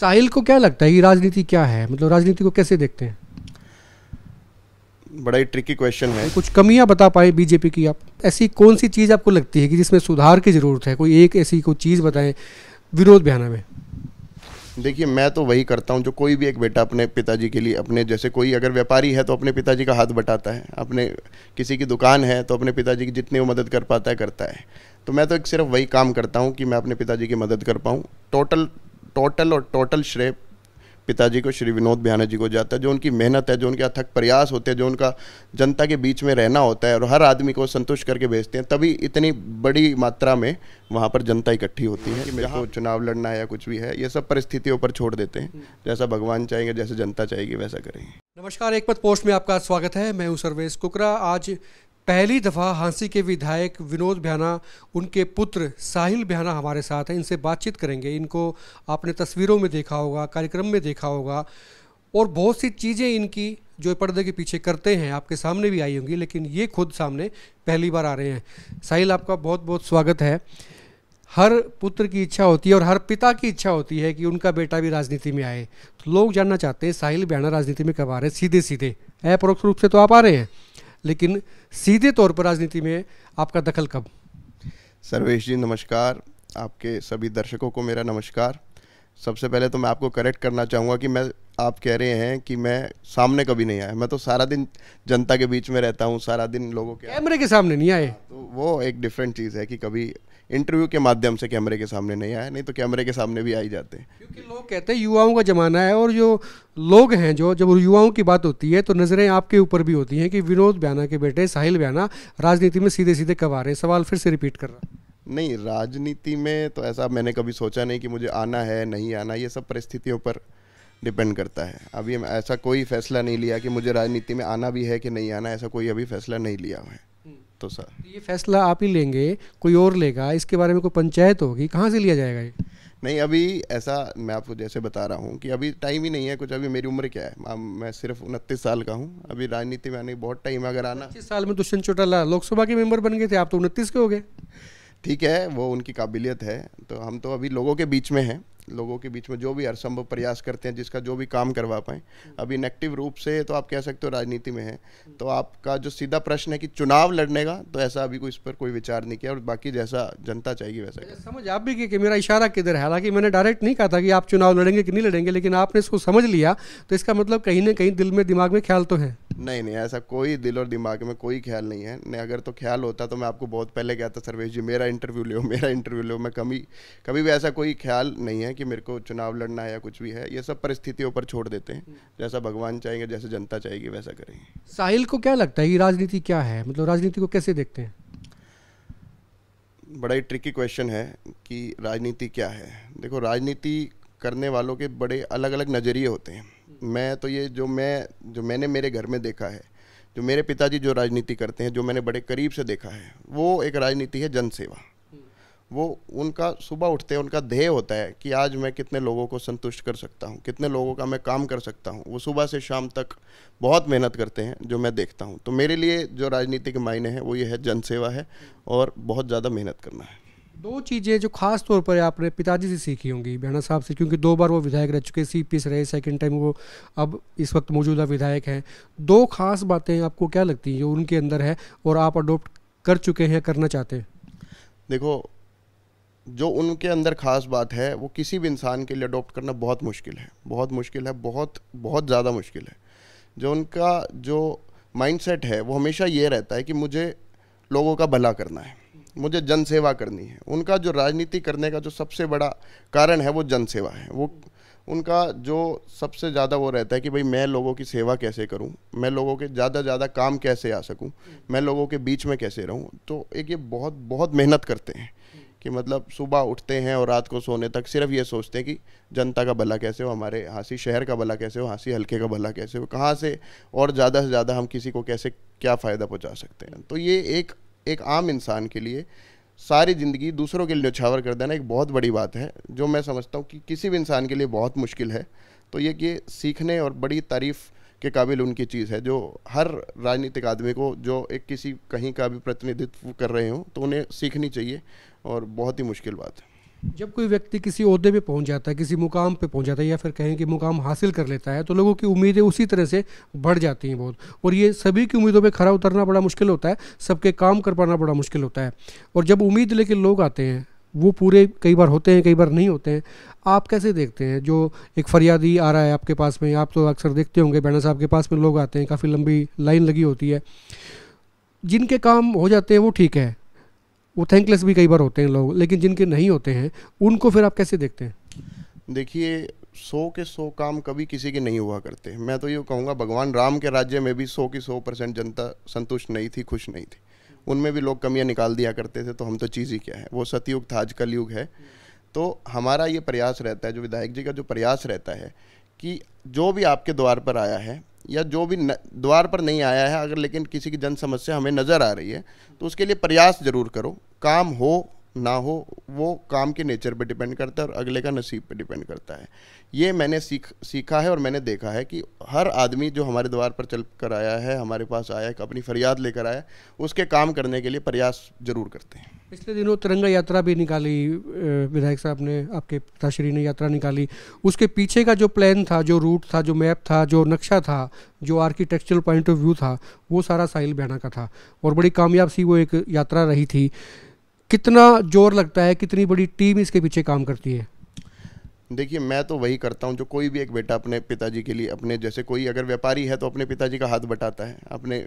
साहिल को क्या लगता है ये राजनीति क्या है मतलब राजनीति को कैसे देखते हैं बड़ा ही ट्रिकी क्वेश्चन है कुछ कमियां बता पाए बीजेपी की आप ऐसी कौन सी चीज़ आपको लगती है कि जिसमें सुधार की ज़रूरत है कोई एक ऐसी कोई चीज़ बताएं विरोध बयाना में देखिए मैं तो वही करता हूँ जो कोई भी एक बेटा अपने पिताजी के लिए अपने जैसे कोई अगर व्यापारी है तो अपने पिताजी का हाथ बटाता है अपने किसी की दुकान है तो अपने पिताजी की जितनी वो मदद कर पाता है करता है तो मैं तो एक सिर्फ वही काम करता हूँ कि मैं अपने पिताजी की मदद कर पाऊँ टोटल टोटल और टोटल श्रेय पिताजी को श्री विनोद बिहाना जी को जाता है जो उनकी मेहनत है जो उनके अथक प्रयास होते हैं जो उनका जनता के बीच में रहना होता है और हर आदमी को संतुष्ट करके भेजते हैं तभी इतनी बड़ी मात्रा में वहाँ पर जनता इकट्ठी होती है कि मेरे को चुनाव लड़ना है या कुछ भी है ये सब परिस्थितियों पर छोड़ देते हैं हम्म। जैसा भगवान चाहेंगे जैसे जनता चाहेगी वैसा करेंगे नमस्कार एक पथ पोस्ट में आपका स्वागत है मैं हूँ सर्वेश कुकरा आज पहली दफ़ा हांसी के विधायक विनोद भ्याना उनके पुत्र साहिल भ्याना हमारे साथ हैं इनसे बातचीत करेंगे इनको आपने तस्वीरों में देखा होगा कार्यक्रम में देखा होगा और बहुत सी चीज़ें इनकी जो पर्दे के पीछे करते हैं आपके सामने भी आई होंगी लेकिन ये खुद सामने पहली बार आ रहे हैं साहिल आपका बहुत बहुत स्वागत है हर पुत्र की इच्छा होती है और हर पिता की इच्छा होती है कि उनका बेटा भी राजनीति में आए तो लोग जानना चाहते हैं साहिल बयाना राजनीति में कब आ रहे हैं सीधे सीधे अप्रोक्ष रूप से तो आप आ रहे हैं लेकिन सीधे तौर पर राजनीति में आपका दखल कब सर्वेश जी नमस्कार आपके सभी दर्शकों को मेरा नमस्कार सबसे पहले तो मैं आपको करेक्ट करना चाहूँगा कि मैं आप कह रहे हैं कि मैं सामने कभी नहीं आया मैं तो सारा दिन जनता के बीच में रहता हूँ सारा दिन लोगों के कैमरे के सामने नहीं आए हाँ, तो वो एक डिफरेंट चीज़ है कि कभी इंटरव्यू के माध्यम से कैमरे के सामने नहीं आया नहीं तो कैमरे के सामने भी आ ही जाते हैं क्योंकि लोग कहते हैं युवाओं का ज़माना है और जो लोग हैं जो जब युवाओं की बात होती है तो नज़रें आपके ऊपर भी होती हैं कि विनोद ब्याना के बेटे साहिल ब्याना राजनीति में सीधे सीधे कब आ रहे हैं सवाल फिर से रिपीट कर रहा नहीं राजनीति में तो ऐसा मैंने कभी सोचा नहीं कि मुझे आना है नहीं आना ये सब परिस्थितियों पर डिपेंड करता है अभी ऐसा कोई फैसला नहीं लिया कि मुझे राजनीति में आना भी है कि नहीं आना ऐसा कोई अभी फैसला नहीं लिया हुआ है तो सर तो ये फैसला आप ही लेंगे कोई और लेगा इसके बारे में कोई पंचायत होगी कहाँ से लिया जाएगा ये नहीं अभी ऐसा मैं आपको जैसे बता रहा हूँ कि अभी टाइम ही नहीं है कुछ अभी मेरी उम्र क्या है मैं सिर्फ उनतीस साल का हूँ अभी राजनीति में आने की बहुत टाइम अगर आना इस साल में दुष्यंत तो चौटाला लोकसभा के मेंबर बन गए थे आप तो उनतीस के हो गए ठीक है वो उनकी काबिलियत है तो हम तो अभी लोगों के बीच में हैं लोगों के बीच में जो भी हर संभव प्रयास करते हैं जिसका जो भी काम करवा पाएँ अभी नेगेटिव रूप से तो आप कह सकते हो राजनीति में है तो आपका जो सीधा प्रश्न है कि चुनाव लड़ने का तो ऐसा अभी कोई इस पर कोई विचार नहीं किया और बाकी जैसा जनता चाहेगी वैसा अच्छा, समझ आप भी कि मेरा इशारा किधर है हालांकि मैंने डायरेक्ट नहीं कहा था कि आप चुनाव लड़ेंगे कि नहीं लड़ेंगे लेकिन आपने इसको समझ लिया तो इसका मतलब कहीं ना कहीं दिल में दिमाग में ख्याल तो है नहीं नहीं ऐसा कोई दिल और दिमाग में कोई ख्याल नहीं है नहीं अगर तो ख्याल होता तो मैं आपको बहुत पहले कहता सर्वेश जी मेरा इंटरव्यू लो मेरा इंटरव्यू लो मैं कभी कभी भी ऐसा कोई ख्याल नहीं है कि मेरे को चुनाव लड़ना है या कुछ भी है ये सब परिस्थितियों पर छोड़ देते हैं जैसा भगवान चाहेंगे जैसे जनता चाहेगी वैसा करेंगे साहिल को क्या लगता है ये राजनीति क्या है मतलब राजनीति को कैसे देखते हैं बड़ा ही ट्रिकी क्वेश्चन है कि राजनीति क्या है देखो राजनीति करने वालों के बड़े अलग अलग नज़रिए होते हैं मैं तो ये जो मैं जो मैंने मेरे घर में देखा है जो मेरे पिताजी जो राजनीति करते हैं जो मैंने बड़े करीब से देखा है वो एक राजनीति है जनसेवा वो उनका सुबह उठते हैं उनका ध्येय होता है कि आज मैं कितने लोगों को संतुष्ट कर सकता हूँ कितने लोगों का मैं काम कर सकता हूँ वो सुबह से शाम तक बहुत मेहनत करते हैं जो मैं देखता हूँ तो मेरे लिए जो राजनीति के मायने हैं वो ये है जनसेवा है और बहुत ज़्यादा मेहनत करना है दो चीज़ें जो खास तौर पर आपने पिताजी से सीखी होंगी बहना साहब से क्योंकि दो बार वो विधायक रह चुके सी पी रहे सेकंड टाइम वो अब इस वक्त मौजूदा विधायक हैं दो खास बातें आपको क्या लगती हैं जो उनके अंदर है और आप अडोप्ट कर चुके हैं करना चाहते हैं देखो जो उनके अंदर ख़ास बात है वो किसी भी इंसान के लिए अडोप्ट करना बहुत मुश्किल है बहुत मुश्किल है बहुत बहुत ज़्यादा मुश्किल है जो उनका जो माइंडसेट है वो हमेशा ये रहता है कि मुझे लोगों का भला करना है मुझे जनसेवा करनी है उनका जो राजनीति करने का जो सबसे बड़ा कारण है वो जनसेवा है वो उनका जो सबसे ज़्यादा वो रहता है कि भाई मैं लोगों की सेवा कैसे करूं मैं लोगों के ज़्यादा ज़्यादा काम कैसे आ सकूं मैं लोगों के बीच में कैसे रहूं तो एक ये बहुत बहुत मेहनत करते हैं कि मतलब सुबह उठते हैं और रात को सोने तक सिर्फ ये सोचते हैं कि जनता का भला कैसे हो हमारे हाँसी शहर का भला कैसे हो हाँसी हल्के का भला कैसे हो कहाँ से और ज़्यादा से ज़्यादा हम किसी को कैसे क्या फ़ायदा पहुँचा सकते हैं तो ये एक एक आम इंसान के लिए सारी ज़िंदगी दूसरों के लिए न्यौछावर कर देना एक बहुत बड़ी बात है जो मैं समझता हूँ कि किसी भी इंसान के लिए बहुत मुश्किल है तो ये कि सीखने और बड़ी तारीफ़ के काबिल उनकी चीज़ है जो हर राजनीतिक आदमी को जो एक किसी कहीं का भी प्रतिनिधित्व कर रहे हों तो उन्हें सीखनी चाहिए और बहुत ही मुश्किल बात है जब कोई व्यक्ति किसी अहदे पे पहुंच जाता है किसी मुकाम पे पहुंच जाता है या फिर कहें कि मुकाम हासिल कर लेता है तो लोगों की उम्मीदें उसी तरह से बढ़ जाती हैं बहुत और ये सभी की उम्मीदों पे खरा उतरना बड़ा मुश्किल होता है सबके काम कर पाना बड़ा मुश्किल होता है और जब उम्मीद लेके लोग आते हैं वो पूरे कई बार होते हैं कई बार नहीं होते हैं आप कैसे देखते हैं जो एक फरियादी आ रहा है आपके पास में आप तो अक्सर देखते होंगे बैना साहब के पास में लोग आते हैं काफ़ी लंबी लाइन लगी होती है जिनके काम हो जाते हैं वो ठीक है वो थैंकलेस भी कई बार होते हैं लोग लेकिन जिनके नहीं होते हैं उनको फिर आप कैसे देखते हैं देखिए सौ के सौ काम कभी किसी के नहीं हुआ करते मैं तो ये कहूँगा भगवान राम के राज्य में भी सौ की सौ परसेंट जनता संतुष्ट नहीं थी खुश नहीं थी उनमें भी लोग कमियाँ निकाल दिया करते थे तो हम तो चीज़ ही क्या है वो सतयुग था आज युग है तो हमारा ये प्रयास रहता है जो विधायक जी का जो प्रयास रहता है कि जो भी आपके द्वार पर आया है या जो भी द्वार पर नहीं आया है अगर लेकिन किसी की जन समस्या हमें नज़र आ रही है तो उसके लिए प्रयास ज़रूर करो काम हो ना हो वो काम के नेचर पे डिपेंड करता है और अगले का नसीब पे डिपेंड करता है ये मैंने सीख सीखा है और मैंने देखा है कि हर आदमी जो हमारे द्वार पर चल कर आया है हमारे पास आया है अपनी फरियाद लेकर आया उसके काम करने के लिए प्रयास जरूर करते हैं पिछले दिनों तिरंगा यात्रा भी निकाली विधायक साहब ने आपके पिताश्री ने यात्रा निकाली उसके पीछे का जो प्लान था जो रूट था जो मैप था जो नक्शा था जो आर्किटेक्चरल पॉइंट ऑफ व्यू था वो सारा साहिल बहना का था और बड़ी कामयाब सी वो एक यात्रा रही थी कितना जोर लगता है कितनी बड़ी टीम इसके पीछे काम करती है देखिए मैं तो वही करता हूँ जो कोई भी एक बेटा अपने पिताजी के लिए अपने जैसे कोई अगर व्यापारी है तो अपने पिताजी का हाथ बटाता है अपने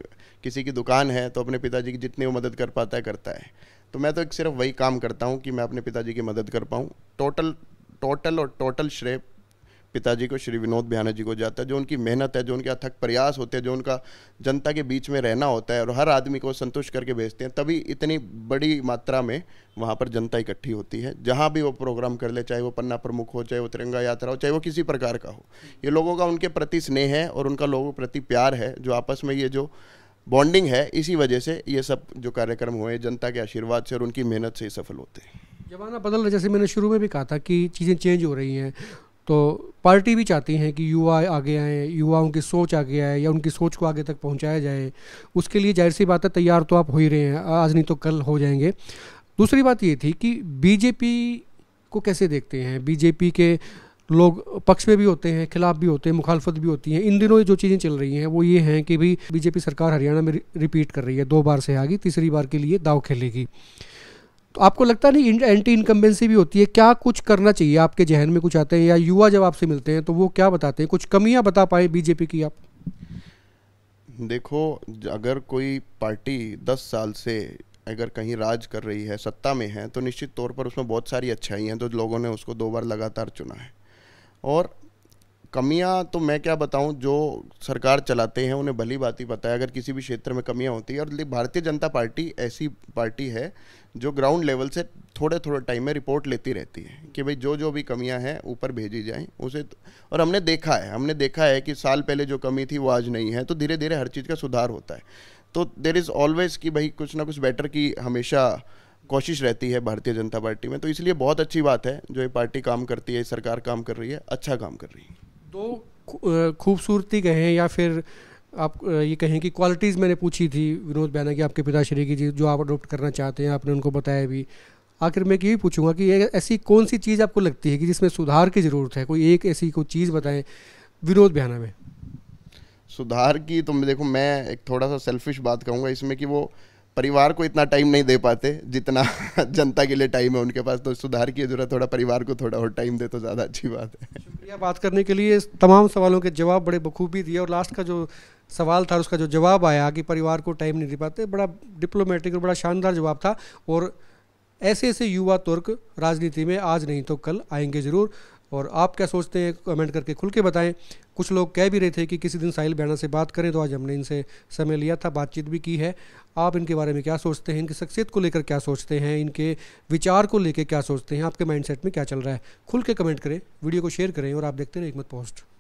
किसी की दुकान है तो अपने पिताजी की जितनी वो मदद कर पाता है करता है तो मैं तो एक सिर्फ वही काम करता हूँ कि मैं अपने पिताजी की मदद कर पाऊँ टोटल टोटल और टोटल श्रेय पिताजी को श्री विनोद बिहाना जी को जाता है जो उनकी मेहनत है जो उनके अथक प्रयास होते हैं जो उनका जनता के बीच में रहना होता है और हर आदमी को संतुष्ट करके भेजते हैं तभी इतनी बड़ी मात्रा में वहाँ पर जनता इकट्ठी होती है जहाँ भी वो प्रोग्राम कर ले चाहे वो पन्ना प्रमुख हो चाहे वो तिरंगा यात्रा हो चाहे वो किसी प्रकार का हो ये लोगों का उनके प्रति स्नेह है और उनका लोगों के प्रति प्यार है जो आपस में ये जो बॉन्डिंग है इसी वजह से ये सब जो कार्यक्रम हुए जनता के आशीर्वाद से और उनकी मेहनत से ही सफल होते हैं जमाना बदल रहा है जैसे मैंने शुरू में भी कहा था कि चीज़ें चेंज हो रही हैं तो पार्टी भी चाहती हैं कि युवा आगे आए युवाओं की सोच आगे आए या उनकी सोच को आगे तक पहुंचाया जाए उसके लिए जाहिर सी बात है तैयार तो आप हो ही रहे हैं आज नहीं तो कल हो जाएंगे दूसरी बात ये थी कि बीजेपी को कैसे देखते हैं बीजेपी के लोग पक्ष में भी होते हैं खिलाफ भी होते हैं मुखालफत भी होती हैं इन दिनों जो चीज़ें चल रही हैं वो ये हैं कि भाई बीजेपी सरकार हरियाणा में रिपीट कर रही है दो बार से गई तीसरी बार के लिए दाव खेलेगी तो आपको लगता नहीं एंटी इनकम्बेंसी भी होती है क्या कुछ करना चाहिए आपके जहन में कुछ आते हैं या युवा जब आपसे मिलते हैं तो वो क्या बताते हैं कुछ कमियां बता पाए बीजेपी की आप देखो अगर कोई पार्टी दस साल से अगर कहीं राज कर रही है सत्ता में है तो निश्चित तौर पर उसमें बहुत सारी अच्छाई हैं तो लोगों ने उसको दो बार लगातार चुना है और कमियां तो मैं क्या बताऊं जो सरकार चलाते हैं उन्हें भली बात ही पता है अगर किसी भी क्षेत्र में कमियां होती है और भारतीय जनता पार्टी ऐसी पार्टी है जो ग्राउंड लेवल से थोड़े थोड़े टाइम में रिपोर्ट लेती रहती है कि भाई जो जो भी कमियां हैं ऊपर भेजी जाएं उसे तो, और हमने देखा है हमने देखा है कि साल पहले जो कमी थी वो आज नहीं है तो धीरे धीरे हर चीज़ का सुधार होता है तो देर इज़ ऑलवेज़ कि भाई कुछ ना कुछ बेटर की हमेशा कोशिश रहती है भारतीय जनता पार्टी में तो इसलिए बहुत अच्छी बात है जो ये पार्टी काम करती है सरकार काम कर रही है अच्छा काम कर रही है दो तो खूबसूरती कहें या फिर आप ये कहें कि क्वालिटीज़ मैंने पूछी थी विनोद बैना की आपके पिता श्री की जी जो आप अडोप्ट करना चाहते हैं आपने उनको बताया भी आखिर मैं यही पूछूंगा कि ये ऐसी कौन सी चीज़ आपको लगती है कि जिसमें सुधार की ज़रूरत है कोई एक ऐसी कोई चीज़ बताएं विनोद बयाना में सुधार की तो देखो मैं एक थोड़ा सा सेल्फिश बात कहूँगा इसमें कि वो परिवार को इतना टाइम नहीं दे पाते जितना जनता के लिए टाइम है उनके पास तो सुधार की जरूरत थोड़ा परिवार को थोड़ा और टाइम दे तो ज़्यादा अच्छी बात है शुक्रिया बात करने के लिए तमाम सवालों के जवाब बड़े बखूबी दिए और लास्ट का जो सवाल था उसका जो जवाब आया कि परिवार को टाइम नहीं दे पाते बड़ा डिप्लोमेटिक और बड़ा शानदार जवाब था और ऐसे ऐसे युवा तुर्क राजनीति में आज नहीं तो कल आएंगे ज़रूर और आप क्या सोचते हैं कमेंट करके खुल के बताएं कुछ लोग कह भी रहे थे कि किसी दिन साहिल बैना से बात करें तो आज हमने इनसे समय लिया था बातचीत भी की है आप इनके बारे में क्या सोचते हैं इनकी शख्सियत को लेकर क्या सोचते हैं इनके विचार को लेकर क्या सोचते हैं आपके माइंडसेट में क्या चल रहा है खुल के कमेंट करें वीडियो को शेयर करें और आप देखते रहें एक मत पोस्ट